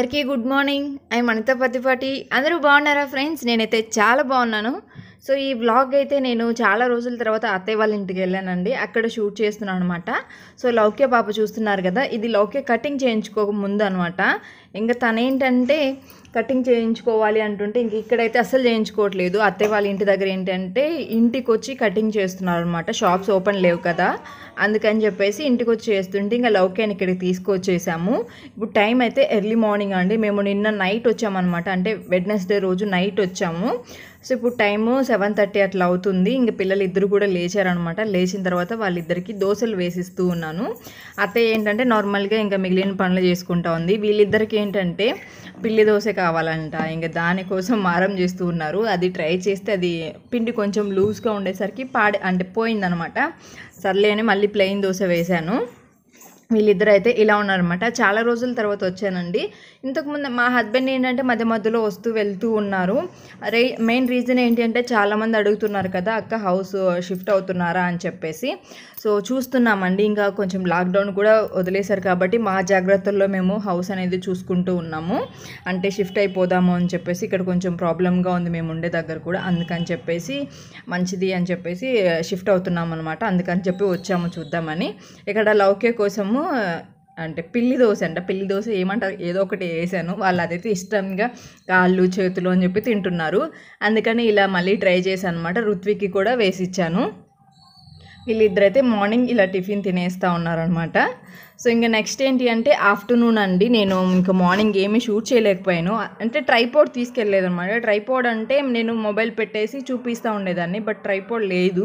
అందరికీ good morning I Manitha Pathipati అందరూ బాగున్నారా ఫ్రెండ్స్ నేనైతే చాలా బాగున్నాను సో ఈ బ్లాగ్ అయితే నేను చాలా రోజుల తర్వాత అత్తయ్య వాళ్ళ ఇంటికి వెళ్ళానండి అక్కడ షూట్ చేస్తున్నాను అనమాట సో లౌక్య పాప చూస్తున్నారు కదా ఇది లౌక్య కటింగ్ చేయించుకోక ముందు అనమాట ఇంకా తనేంటంటే కటింగ్ చేయించుకోవాలి అంటుంటే ఇంక ఇక్కడైతే అసలు చేయించుకోవట్లేదు అత్తయ్య వాళ్ళ ఇంటి దగ్గర ఏంటంటే ఇంటికి వచ్చి కటింగ్ చేస్తున్నారు అనమాట షాప్స్ ఓపెన్ లేవు కదా అందుకని చెప్పేసి ఇంటికి వచ్చి చేస్తుంటే ఇంకా లౌక్యాన్ని ఇక్కడికి తీసుకొచ్చేసాము ఇప్పుడు టైం అయితే ఎర్లీ మార్నింగ్ అండి మేము నిన్న నైట్ వచ్చామన్నమాట అంటే వెడ్నెస్డే రోజు నైట్ వచ్చాము సో ఇప్పుడు టైము సెవెన్ థర్టీ అట్లా అవుతుంది ఇంక పిల్లలు ఇద్దరు కూడా లేచారనమాట లేచిన తర్వాత వాళ్ళిద్దరికి దోశలు వేసిస్తూ ఉన్నాను అతే ఏంటంటే నార్మల్గా ఇంకా మిగిలిన పనులు చేసుకుంటా ఉంది వీళ్ళిద్దరికి ఏంటంటే పిల్లి దోశ కావాలంట ఇంకా దానికోసం మారం చేస్తూ ఉన్నారు అది ట్రై చేస్తే అది పిండి కొంచెం లూజ్గా ఉండేసరికి పాడి అంటే పోయిందనమాట సర్లేని మళ్ళీ ప్లెయిన్ దోశ వేశాను వీళ్ళిద్దరు అయితే ఇలా ఉన్నారనమాట చాలా రోజుల తర్వాత వచ్చానండి ఇంతకుముందు మా హస్బెండ్ ఏంటంటే మధ్య మధ్యలో వస్తూ వెళ్తూ ఉన్నారు రే మెయిన్ రీజన్ ఏంటి అంటే చాలామంది అడుగుతున్నారు కదా అక్క హౌస్ షిఫ్ట్ అవుతున్నారా అని చెప్పేసి సో చూస్తున్నామండి ఇంకా కొంచెం లాక్డౌన్ కూడా వదిలేశారు కాబట్టి మా జాగ్రత్తల్లో మేము హౌస్ అనేది చూసుకుంటూ ఉన్నాము అంటే షిఫ్ట్ అయిపోదాము అని చెప్పేసి ఇక్కడ కొంచెం ప్రాబ్లంగా ఉంది మేము ఉండే దగ్గర కూడా అందుకని చెప్పేసి మంచిది అని చెప్పేసి షిఫ్ట్ అవుతున్నాం అనమాట అందుకని చెప్పి వచ్చాము చూద్దామని ఇక్కడ లౌకే కోసము ఏమో అంటే పిల్లి దోశ అంట పిల్లి దోశ ఏమంటారు ఏదో ఒకటి వేసాను వాళ్ళు అదైతే ఇష్టంగా కాళ్ళు చేతులు అని చెప్పి తింటున్నారు అందుకని ఇలా మళ్ళీ ట్రై చేశాను అనమాట రుత్విక్కి కూడా వేసి ఇచ్చాను వీళ్ళిద్దరైతే మార్నింగ్ ఇలా టిఫిన్ తినేస్తూ ఉన్నారనమాట సో ఇంకా నెక్స్ట్ ఏంటి అంటే ఆఫ్టర్నూన్ అండి నేను ఇంకా మార్నింగ్ ఏమీ షూట్ చేయలేకపోయాను అంటే ట్రైపోడ్ అనమాట ట్రైపోడ్ అంటే నేను మొబైల్ పెట్టేసి చూపిస్తూ ఉండేదాన్ని బట్ ట్రైపోడ్ లేదు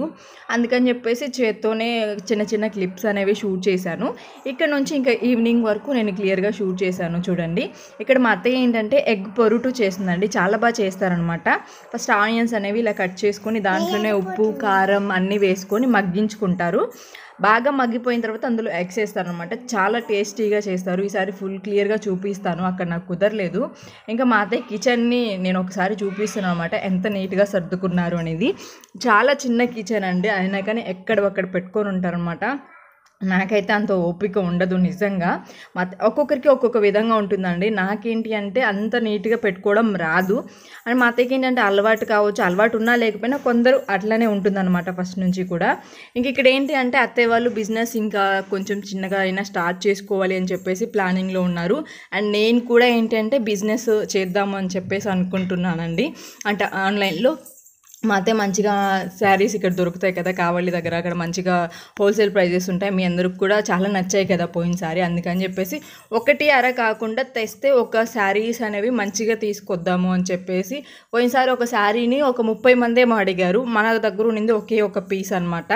అందుకని చెప్పేసి చేత్తోనే చిన్న చిన్న క్లిప్స్ అనేవి షూట్ చేశాను ఇక్కడ నుంచి ఇంకా ఈవినింగ్ వరకు నేను క్లియర్గా షూట్ చేశాను చూడండి ఇక్కడ మా అత్తయ్య ఏంటంటే ఎగ్ పొరుటు చేస్తుందండి చాలా బాగా చేస్తారనమాట ఫస్ట్ ఆనియన్స్ అనేవి ఇలా కట్ చేసుకొని దాంట్లోనే ఉప్పు కారం అన్నీ వేసుకొని మగ్గించుకుంటారు బాగా మగ్గిపోయిన తర్వాత అందులో ఎగ్స్ వేస్తారనమాట చాలా టేస్టీగా చేస్తారు ఈసారి ఫుల్ క్లియర్గా చూపిస్తాను అక్కడ నాకు కుదరలేదు ఇంకా మా అత్తయ్య కిచెన్ని నేను ఒకసారి చూపిస్తాను అనమాట ఎంత నీట్గా సర్దుకున్నారు అనేది చాలా చిన్న కిచెన్ అండి అయినా కానీ ఎక్కడ ఒక్కడ పెట్టుకొని ఉంటారనమాట నాకైతే అంత ఓపిక ఉండదు నిజంగా మా ఒక్కొక్కరికి ఒక్కొక్క విధంగా ఉంటుందండి నాకేంటి అంటే అంత నీట్గా పెట్టుకోవడం రాదు అండ్ మా అత్తయ్యకి ఏంటంటే అలవాటు కావచ్చు అలవాటు ఉన్నా లేకపోయినా కొందరు అట్లనే ఉంటుందన్నమాట ఫస్ట్ నుంచి కూడా ఇంక ఇక్కడ ఏంటి అంటే అత్తయ్య వాళ్ళు బిజినెస్ ఇంకా కొంచెం చిన్నగా అయినా స్టార్ట్ చేసుకోవాలి అని చెప్పేసి ప్లానింగ్లో ఉన్నారు అండ్ నేను కూడా ఏంటంటే బిజినెస్ అని చెప్పేసి అనుకుంటున్నానండి అంటే ఆన్లైన్లో మాతే మంచిగా శారీస్ ఇక్కడ దొరుకుతాయి కదా కావాలి దగ్గర అక్కడ మంచిగా హోల్సేల్ ప్రైజెస్ ఉంటాయి మీ అందరికి కూడా చాలా నచ్చాయి కదా పోయిన శారీ అందుకని చెప్పేసి ఒకటి అర కాకుండా తెస్తే ఒక శారీస్ అనేవి మంచిగా తీసుకొద్దాము అని చెప్పేసి పోయినసారి ఒక శారీని ఒక ముప్పై ఏమో అడిగారు మన దగ్గర ఉండింది ఒకే ఒక పీస్ అనమాట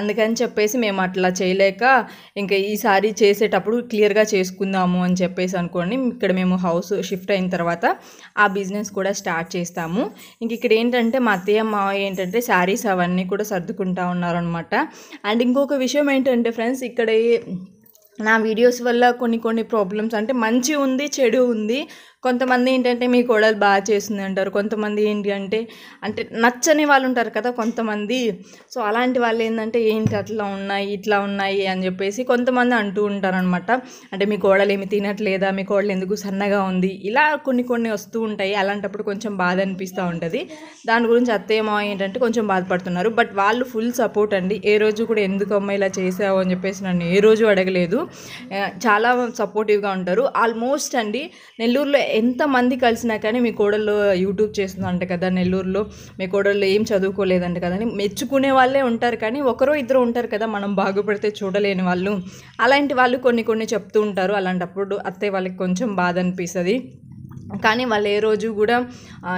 అందుకని చెప్పేసి మేము అట్లా చేయలేక ఇంకా ఈ శారీ చేసేటప్పుడు క్లియర్గా చేసుకుందాము అని చెప్పేసి అనుకోండి ఇక్కడ మేము హౌస్ షిఫ్ట్ అయిన తర్వాత ఆ బిజినెస్ కూడా స్టార్ట్ చేస్తాము ఇంక ఇక్కడ ఏంటంటే మా అత్తయ్య అత్తయ్య మావయ్య ఏంటంటే శారీస్ అవన్నీ కూడా సర్దుకుంటా ఉన్నారనమాట అండ్ ఇంకొక విషయం ఏంటంటే ఫ్రెండ్స్ ఇక్కడ నా వీడియోస్ వల్ల కొన్ని కొన్ని ప్రాబ్లమ్స్ అంటే మంచి ఉంది చెడు ఉంది కొంతమంది ఏంటంటే మీ కోడలు బాగా చేస్తుంది అంటారు కొంతమంది ఏంటి అంటే అంటే నచ్చని వాళ్ళు ఉంటారు కదా కొంతమంది సో అలాంటి వాళ్ళు ఏంటంటే ఏంటి అట్లా ఉన్నాయి ఇట్లా ఉన్నాయి అని చెప్పేసి కొంతమంది అంటూ ఉంటారనమాట అంటే మీ కోడలు ఏమి తినట్లేదా మీ కోడలు ఎందుకు సన్నగా ఉంది ఇలా కొన్ని కొన్ని వస్తూ ఉంటాయి అలాంటప్పుడు కొంచెం బాధ అనిపిస్తూ ఉంటుంది దాని గురించి అత్తయ్యమో ఏంటంటే కొంచెం బాధపడుతున్నారు బట్ వాళ్ళు ఫుల్ సపోర్ట్ అండి ఏ రోజు కూడా ఎందుకు అమ్మ ఇలా చేసావు అని చెప్పేసి నన్ను ఏ రోజు అడగలేదు చాలా సపోర్టివ్గా ఉంటారు ఆల్మోస్ట్ అండి నెల్లూరులో ఎంతమంది కలిసినా కానీ మీ కోడలు యూట్యూబ్ చేస్తుందంట కదా నెల్లూరులో మీ కోడల్లో ఏం చదువుకోలేదంట కదా అని మెచ్చుకునే వాళ్ళే ఉంటారు కానీ ఒకరో ఇద్దరు ఉంటారు కదా మనం బాగుపడితే చూడలేని వాళ్ళు అలాంటి వాళ్ళు కొన్ని కొన్ని చెప్తూ ఉంటారు అలాంటప్పుడు అత్తయ్య వాళ్ళకి కొంచెం బాధ అనిపిస్తుంది కానీ వాళ్ళు ఏ రోజు కూడా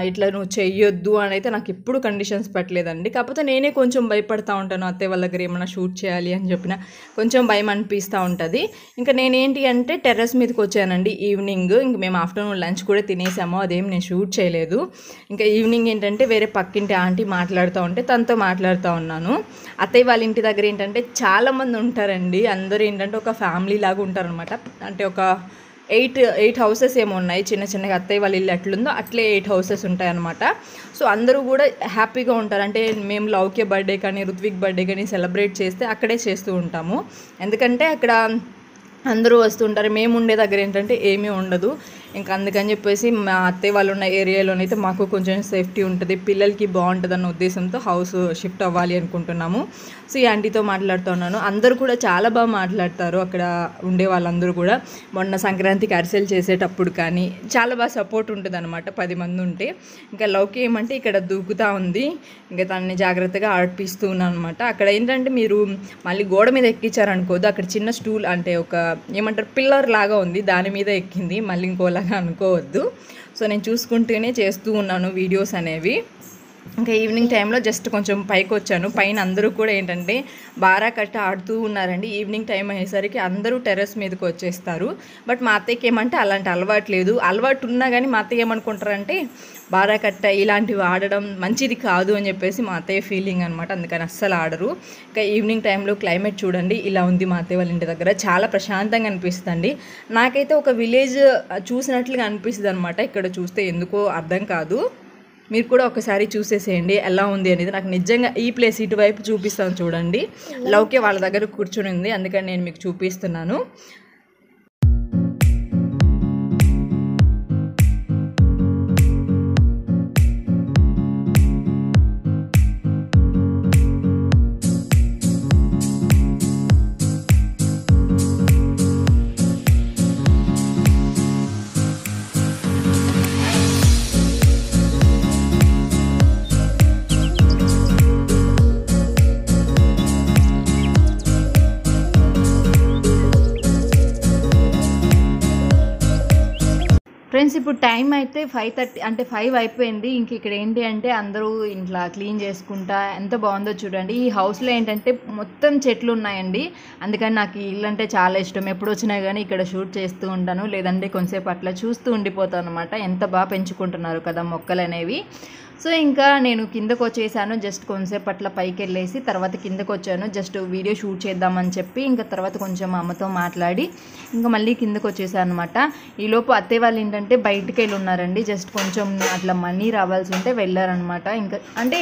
ఇట్లా నువ్వు చెయ్యొద్దు అని అయితే నాకు ఎప్పుడు కండిషన్స్ పెట్టలేదండి కాకపోతే నేనే కొంచెం భయపడతా ఉంటాను అత్తయ్య వాళ్ళ దగ్గర ఏమైనా షూట్ చేయాలి అని చెప్పిన కొంచెం భయం అనిపిస్తూ ఉంటుంది ఇంకా నేనేంటి అంటే టెర్రస్ మీదకి వచ్చానండి ఈవినింగ్ ఇంక మేము ఆఫ్టర్నూన్ లంచ్ కూడా తినేసాము అదేం నేను షూట్ చేయలేదు ఇంకా ఈవినింగ్ ఏంటంటే వేరే పక్కింటి ఆంటీ మాట్లాడుతూ ఉంటే తనతో మాట్లాడుతూ ఉన్నాను అత్తయ్య వాళ్ళ ఇంటి దగ్గర ఏంటంటే చాలామంది ఉంటారండి అందరూ ఏంటంటే ఒక ఫ్యామిలీ లాగా ఉంటారనమాట అంటే ఒక ఎయిట్ ఎయిట్ హౌసెస్ ఏమో ఉన్నాయి చిన్న చిన్నగా అత్తయ్య వాళ్ళ ఇల్లు ఎట్లుందో అట్లే ఎయిట్ హౌసెస్ ఉంటాయన్నమాట సో అందరూ కూడా హ్యాపీగా ఉంటారు అంటే మేము లౌక్య బర్త్డే కానీ ఋత్విక్ బర్త్డే కానీ సెలబ్రేట్ చేస్తే అక్కడే చేస్తూ ఉంటాము ఎందుకంటే అక్కడ అందరూ వస్తుంటారు మేము ఉండే దగ్గర ఏంటంటే ఏమీ ఉండదు ఇంకా అందుకని చెప్పేసి మా అత్తయ్య వాళ్ళు ఉన్న ఏరియాలోనైతే మాకు కొంచెం సేఫ్టీ ఉంటుంది పిల్లలకి బాగుంటుంది అన్న ఉద్దేశంతో హౌస్ షిఫ్ట్ అవ్వాలి అనుకుంటున్నాము సో ఈ ఆంటీతో మాట్లాడుతున్నాను అందరూ కూడా చాలా బాగా మాట్లాడతారు అక్కడ ఉండే వాళ్ళందరూ కూడా మొన్న సంక్రాంతికి అరిసెలు చేసేటప్పుడు కానీ చాలా బాగా సపోర్ట్ ఉంటుంది అనమాట పది మంది ఉంటే ఇంకా లౌకి ఏమంటే ఇక్కడ దూకుతూ ఉంది ఇంకా తనని జాగ్రత్తగా ఆడిపిస్తూ ఉన్నాను అనమాట అక్కడ ఏంటంటే మీరు మళ్ళీ గోడ మీద ఎక్కించారనుకోదు అక్కడ చిన్న స్టూల్ అంటే ఒక ఏమంటారు పిల్లర్ లాగా ఉంది దాని మీద ఎక్కింది మళ్ళీ ఇంకోలా అని అనుకోవద్దు సో నేను చూసుకుంటూనే చేస్తూ ఉన్నాను వీడియోస్ అనేవి ఇంకా ఈవినింగ్ టైంలో జస్ట్ కొంచెం పైకి వచ్చాను పైన అందరూ కూడా ఏంటంటే బారా కట్ట ఆడుతూ ఉన్నారండి ఈవినింగ్ టైం అయ్యేసరికి అందరూ టెర్రస్ మీదకి వచ్చేస్తారు బట్ మా అత్తయ్యకి ఏమంటే అలాంటి అలవాటు లేదు అలవాటు ఉన్నా కానీ మా అత్తయ్య ఏమనుకుంటారంటే బారా కట్ట ఇలాంటివి ఆడడం మంచిది కాదు అని చెప్పేసి మా అత్తయ్య ఫీలింగ్ అనమాట అందుకని అస్సలు ఆడరు ఇంకా ఈవినింగ్ టైంలో క్లైమేట్ చూడండి ఇలా ఉంది మా అత్తయ్య వాళ్ళ ఇంటి దగ్గర చాలా ప్రశాంతంగా అనిపిస్తుంది నాకైతే ఒక విలేజ్ చూసినట్లుగా అనిపిస్తుంది అనమాట ఇక్కడ చూస్తే ఎందుకో అర్థం కాదు మీరు కూడా ఒకసారి చూసేసేయండి ఎలా ఉంది అనేది నాకు నిజంగా ఈ ప్లేస్ ఇటువైపు చూపిస్తాను చూడండి లౌకే వాళ్ళ దగ్గర కూర్చుని ఉంది అందుకని నేను మీకు చూపిస్తున్నాను ఫ్రెండ్స్ ఇప్పుడు టైం అయితే ఫైవ్ థర్టీ అంటే ఫైవ్ అయిపోయింది ఇంక ఇక్కడ ఏంటి అంటే అందరూ ఇంట్లో క్లీన్ చేసుకుంటా ఎంత బాగుందో చూడండి ఈ హౌస్లో ఏంటంటే మొత్తం చెట్లు ఉన్నాయండి అందుకని నాకు ఇల్లు అంటే చాలా ఇష్టం ఎప్పుడు వచ్చినా కానీ ఇక్కడ షూట్ చేస్తూ ఉంటాను లేదంటే కొంతసేపు అట్లా చూస్తూ ఉండిపోతాను అనమాట ఎంత బాగా పెంచుకుంటున్నారు కదా మొక్కలు అనేవి సో ఇంకా నేను కిందకు వచ్చేసాను జస్ట్ కొంతసేపు అట్లా పైకి వెళ్ళేసి తర్వాత కిందకు వచ్చాను జస్ట్ వీడియో షూట్ చేద్దామని చెప్పి ఇంకా తర్వాత కొంచెం అమ్మతో మాట్లాడి ఇంకా మళ్ళీ కిందకు వచ్చేసాను అనమాట ఈలోపు అత్తయ్య వాళ్ళు ఏంటంటే బయటికి వెళ్ళి ఉన్నారండి జస్ట్ కొంచెం అట్లా మనీ రావాల్సి ఉంటే వెళ్ళారనమాట ఇంకా అంటే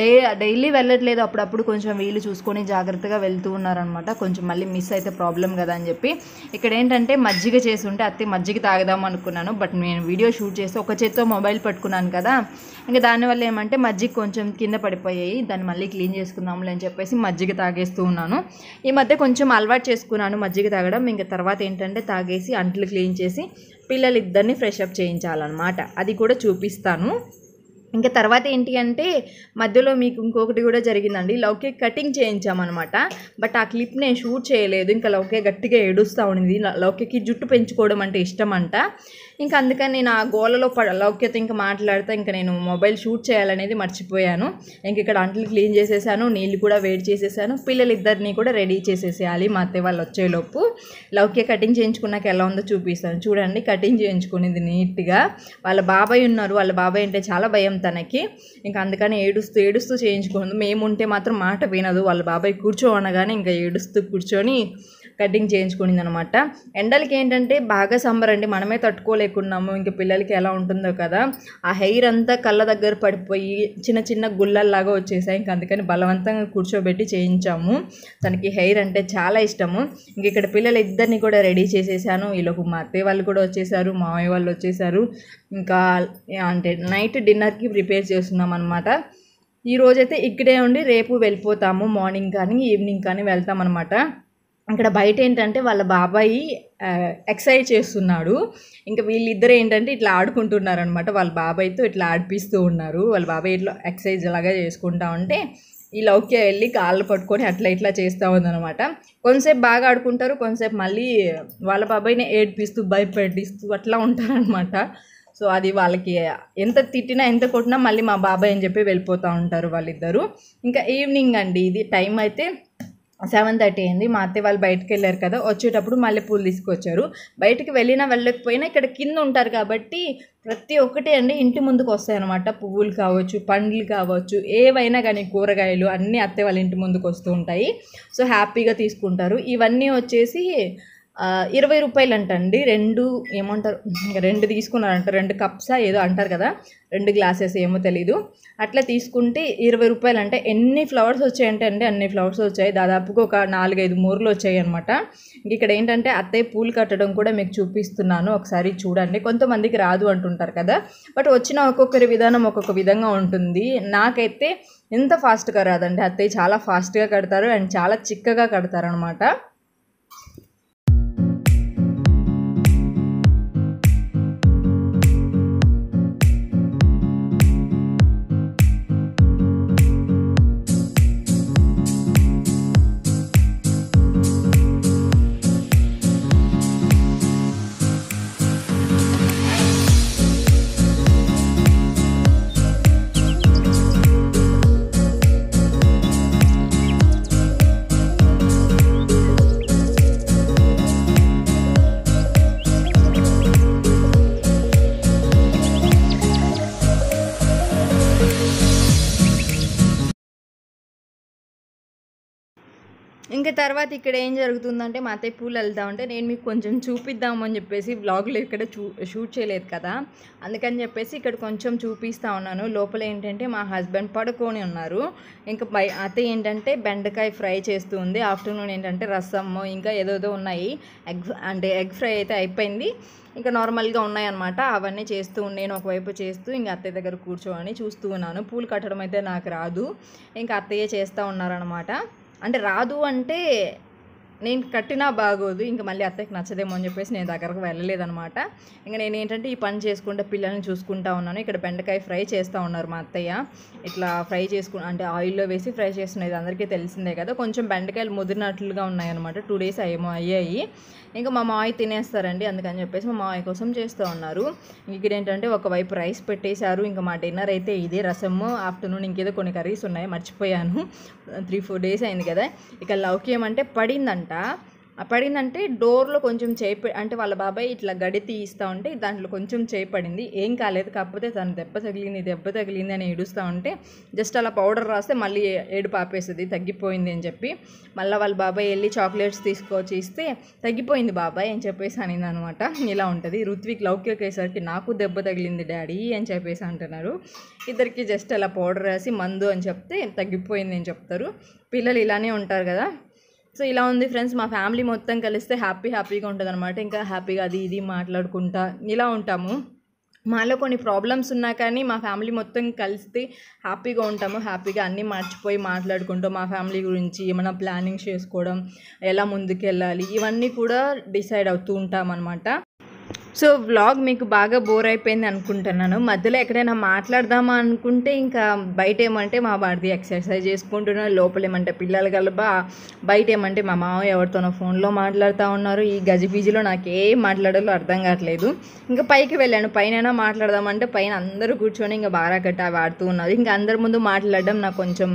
డే డైలీ వెళ్ళట్లేదు అప్పుడప్పుడు కొంచెం వీలు చూసుకొని జాగ్రత్తగా వెళ్తూ ఉన్నారనమాట కొంచెం మళ్ళీ మిస్ అయితే ప్రాబ్లం కదా అని చెప్పి ఇక్కడ ఏంటంటే మజ్జిగ చేసి ఉంటే అత్తయ్య మజ్జిగ తాగదాం అనుకున్నాను బట్ నేను వీడియో షూట్ చేసి ఒక చేత్తో మొబైల్ పట్టుకున్నాను కదా ఇంకా దానివల్ల ఏమంటే మజ్జిగ కొంచెం కింద పడిపోయాయి దాన్ని మళ్ళీ క్లీన్ చేసుకుందాంలే అని చెప్పేసి మజ్జిగ తాగేస్తూ ఉన్నాను ఈ మధ్య కొంచెం అలవాటు చేసుకున్నాను మజ్జిగ తాగడం ఇంకా తర్వాత ఏంటంటే తాగేసి అంట్లు క్లీన్ చేసి పిల్లలిద్దరిని ఫ్రెష్ అప్ చేయించాలన్నమాట అది కూడా చూపిస్తాను ఇంకా తర్వాత ఏంటి అంటే మధ్యలో మీకు ఇంకొకటి కూడా జరిగిందండి లౌకే కటింగ్ చేయించామన్నమాట బట్ ఆ క్లిప్ నేను షూట్ చేయలేదు ఇంకా లౌకే గట్టిగా ఏడుస్తూ ఉండింది లౌకేకి జుట్టు పెంచుకోవడం అంటే ఇష్టం అంట ఇంకా అందుకని నేను ఆ గోలలో పడ లౌక్యత ఇంకా మాట్లాడితే ఇంకా నేను మొబైల్ షూట్ చేయాలనేది మర్చిపోయాను ఇంక ఇక్కడ అంటలు క్లీన్ చేసేసాను నీళ్ళు కూడా వేడి చేసేసాను పిల్లలిద్దరిని కూడా రెడీ చేసేసేయాలి మా అత్తయ్య వాళ్ళు వచ్చేలోపు లౌక్య కటింగ్ చేయించుకున్నాక ఎలా ఉందో చూపిస్తాను చూడండి కటింగ్ చేయించుకునేది నీట్గా వాళ్ళ బాబాయ్ ఉన్నారు వాళ్ళ బాబాయ్ అంటే చాలా భయం తనకి ఇంకా అందుకని ఏడుస్తూ ఏడుస్తూ చేయించుకోండి మేముంటే మాత్రం మాట వినదు వాళ్ళ బాబాయ్ కూర్చో అనగానే ఇంకా ఏడుస్తూ కూర్చొని కటింగ్ చేయించుకునింది అనమాట ఎండలకి ఏంటంటే బాగా సమ్మర్ అండి మనమే తట్టుకోలేకున్నాము ఇంక పిల్లలకి ఎలా ఉంటుందో కదా ఆ హెయిర్ అంతా కళ్ళ దగ్గర పడిపోయి చిన్న చిన్న గుల్లల్లాగా వచ్చేసాయి ఇంక అందుకని బలవంతంగా కూర్చోబెట్టి చేయించాము తనకి హెయిర్ అంటే చాలా ఇష్టము ఇంక ఇక్కడ పిల్లలు ఇద్దరిని కూడా రెడీ చేసేసాను వీళ్ళకు మా అత్తయ్య వాళ్ళు కూడా వచ్చేసారు మామయ్య వాళ్ళు వచ్చేసారు ఇంకా అంటే నైట్ డిన్నర్కి ప్రిపేర్ చేస్తున్నాం అనమాట ఈ రోజైతే ఇక్కడే ఉండి రేపు వెళ్ళిపోతాము మార్నింగ్ కానీ ఈవినింగ్ కానీ వెళ్తాం అనమాట ఇక్కడ బయట ఏంటంటే వాళ్ళ బాబాయి ఎక్సైజ్ చేస్తున్నాడు ఇంకా వీళ్ళిద్దరు ఏంటంటే ఇట్లా ఆడుకుంటున్నారు అనమాట వాళ్ళ బాబాయ్తో ఇట్లా ఆడిపిస్తూ ఉన్నారు వాళ్ళ బాబాయ్ ఇట్లా ఎక్సైజ్ లాగా చేసుకుంటా ఉంటే ఈ లౌక్య వెళ్ళి కాళ్ళు పట్టుకొని అట్లా ఇట్లా చేస్తూ ఉందనమాట కొంతసేపు బాగా ఆడుకుంటారు కొంతసేపు మళ్ళీ వాళ్ళ బాబాయ్ని ఏడ్పిస్తూ భయపెట్టిస్తూ అట్లా ఉంటారనమాట సో అది వాళ్ళకి ఎంత తిట్టినా ఎంత కొట్టినా మళ్ళీ మా బాబాయ్ అని చెప్పి వెళ్ళిపోతూ ఉంటారు వాళ్ళిద్దరూ ఇంకా ఈవినింగ్ అండి ఇది టైం అయితే సెవెన్ థర్టీ అయింది మా అత్తయ్య వాళ్ళు బయటకు వెళ్ళారు కదా వచ్చేటప్పుడు మళ్ళీ పూలు తీసుకొచ్చారు బయటకు వెళ్ళినా వెళ్ళకపోయినా ఇక్కడ కింద ఉంటారు కాబట్టి ప్రతి ఒక్కటి అండి ఇంటి ముందుకు వస్తాయి అనమాట పువ్వులు కావచ్చు పండ్లు కావచ్చు ఏవైనా కానీ కూరగాయలు అన్నీ అత్తయ్య వాళ్ళ ఇంటి ముందుకు వస్తూ ఉంటాయి సో హ్యాపీగా తీసుకుంటారు ఇవన్నీ వచ్చేసి ఇరవై రూపాయలు అంటండి రెండు ఏమంటారు రెండు తీసుకున్నారంట రెండు కప్సా ఏదో అంటారు కదా రెండు గ్లాసెస్ ఏమో తెలీదు అట్లా తీసుకుంటే ఇరవై రూపాయలు అంటే ఎన్ని ఫ్లవర్స్ వచ్చాయంటే అండి అన్ని ఫ్లవర్స్ వచ్చాయి దాదాపుగా ఒక నాలుగైదు మూరలు వచ్చాయి అనమాట ఇక్కడ ఏంటంటే అత్తయ్య పూలు కట్టడం కూడా మీకు చూపిస్తున్నాను ఒకసారి చూడండి కొంతమందికి రాదు అంటుంటారు కదా బట్ వచ్చిన ఒక్కొక్కరి విధానం ఒక్కొక్క విధంగా ఉంటుంది నాకైతే ఎంత ఫాస్ట్గా రాదండి అత్తయ్య చాలా ఫాస్ట్గా కడతారు అండ్ చాలా చిక్కగా కడతారు అనమాట ఇంకా తర్వాత ఇక్కడ ఏం జరుగుతుందంటే మా అత్తయ్య పూలు ఉంటే నేను మీకు కొంచెం చూపిద్దామని చెప్పేసి బ్లాగ్లో ఇక్కడ షూట్ చేయలేదు కదా అందుకని చెప్పేసి ఇక్కడ కొంచెం చూపిస్తూ ఉన్నాను లోపల ఏంటంటే మా హస్బెండ్ పడుకొని ఉన్నారు ఇంకా బై అత్తయ్య ఏంటంటే బెండకాయ ఫ్రై చేస్తూ ఉంది ఆఫ్టర్నూన్ ఏంటంటే రసము ఇంకా ఏదోదో ఉన్నాయి ఎగ్ అంటే ఎగ్ ఫ్రై అయితే అయిపోయింది ఇంకా నార్మల్గా ఉన్నాయన్నమాట అవన్నీ చేస్తూ నేను ఒకవైపు చేస్తూ ఇంకా అత్తయ్య దగ్గర కూర్చోని చూస్తూ ఉన్నాను పూలు కట్టడం అయితే నాకు రాదు ఇంకా అత్తయ్యే చేస్తూ ఉన్నారనమాట అంటే రాదు అంటే నేను కట్టినా బాగోదు ఇంకా మళ్ళీ అత్తకి నచ్చదేమో అని చెప్పేసి నేను దగ్గరకు వెళ్ళలేదనమాట ఇంకా నేను ఏంటంటే ఈ పని చేసుకుంటే పిల్లల్ని చూసుకుంటా ఉన్నాను ఇక్కడ బెండకాయ ఫ్రై చేస్తూ ఉన్నారు మా అత్తయ్య ఇట్లా ఫ్రై చేసుకు అంటే ఆయిల్లో వేసి ఫ్రై చేస్తున్నది అందరికీ తెలిసిందే కదా కొంచెం బెండకాయలు ముదిరినట్లుగా ఉన్నాయన్నమాట టూ డేస్ అయ్యేమో అయ్యాయి ఇంకా మా మావయ్య తినేస్తారండి అందుకని చెప్పేసి మా మావయ్య కోసం చేస్తూ ఉన్నారు ఇక్కడ ఏంటంటే ఒకవైపు రైస్ పెట్టేశారు ఇంకా మా డిన్నర్ అయితే ఇదే రసము ఆఫ్టర్నూన్ ఇంకేదో కొన్ని కర్రీస్ ఉన్నాయి మర్చిపోయాను త్రీ ఫోర్ డేస్ అయింది కదా ఇక లౌకి అంటే పడిందంట పడిందంటే డోర్లో కొంచెం చేయి అంటే వాళ్ళ బాబాయ్ ఇట్లా గడి తీస్తూ ఉంటే దాంట్లో కొంచెం చేయి పడింది ఏం కాలేదు కాకపోతే తను దెబ్బ తగిలింది దెబ్బ తగిలింది అని ఏడుస్తూ ఉంటే జస్ట్ అలా పౌడర్ రాస్తే మళ్ళీ ఏడు పాపేస్తుంది తగ్గిపోయింది అని చెప్పి మళ్ళీ వాళ్ళ బాబాయ్ వెళ్ళి చాక్లెట్స్ తీసుకొచ్చి ఇస్తే తగ్గిపోయింది బాబాయ్ అని చెప్పేసి అనింది అనమాట ఇలా ఉంటుంది ఋత్విక్ లౌక్యకేసరికి నాకు దెబ్బ తగిలింది డాడీ అని చెప్పేసి అంటున్నారు ఇద్దరికి జస్ట్ అలా పౌడర్ రాసి మందు అని చెప్తే తగ్గిపోయింది అని చెప్తారు పిల్లలు ఇలానే ఉంటారు కదా సో ఇలా ఉంది ఫ్రెండ్స్ మా ఫ్యామిలీ మొత్తం కలిస్తే హ్యాపీ హ్యాపీగా ఉంటుంది అనమాట ఇంకా హ్యాపీగా అది ఇది మాట్లాడుకుంటా ఇలా ఉంటాము మాలో కొన్ని ప్రాబ్లమ్స్ ఉన్నా కానీ మా ఫ్యామిలీ మొత్తం కలిస్తే హ్యాపీగా ఉంటాము హ్యాపీగా అన్నీ మర్చిపోయి మాట్లాడుకుంటాం మా ఫ్యామిలీ గురించి ఏమైనా ప్లానింగ్ చేసుకోవడం ఎలా ముందుకెళ్ళాలి ఇవన్నీ కూడా డిసైడ్ అవుతూ ఉంటామన్నమాట సో వ్లాగ్ మీకు బాగా బోర్ అయిపోయింది అనుకుంటున్నాను మధ్యలో ఎక్కడైనా మాట్లాడదామా అనుకుంటే ఇంకా బయట ఏమంటే మా బాడీ ఎక్సర్సైజ్ చేసుకుంటున్నా లోపల ఏమంటే పిల్లలు కలబా బయట ఏమంటే మా మామ ఎవరితోనో ఫోన్లో మాట్లాడుతూ ఉన్నారు ఈ గజిబిజిలో నాకు ఏం మాట్లాడాలో అర్థం కావట్లేదు ఇంకా పైకి వెళ్ళాను పైన మాట్లాడదామంటే పైన అందరూ కూర్చొని ఇంకా బాగా కట్టా ఆడుతూ ఉన్నారు ఇంకా అందరి ముందు మాట్లాడడం నాకు కొంచెం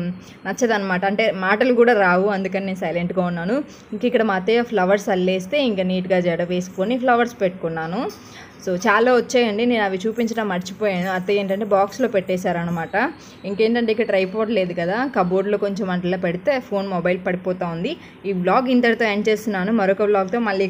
నచ్చదనమాట అంటే మాటలు కూడా రావు అందుకని నేను సైలెంట్గా ఉన్నాను ఇంక ఇక్కడ మా అత్తయ్య ఫ్లవర్స్ అల్లేస్తే ఇంకా నీట్గా జడ వేసుకొని ఫ్లవర్స్ పెట్టుకున్నాను సో చాలా వచ్చాయండి నేను అవి చూపించడం మర్చిపోయాను అత్త ఏంటంటే బాక్స్లో పెట్టేశారనమాట ఇంకేంటంటే ఇక్కడ ట్రైపోర్ట్ లేదు కదా కబోర్డ్లో కొంచెం అట్లా పెడితే ఫోన్ మొబైల్ పడిపోతూ ఉంది ఈ బ్లాగ్ ఇంతటితో ఎండ్ చేస్తున్నాను మరొక బ్లాగ్తో మళ్ళీ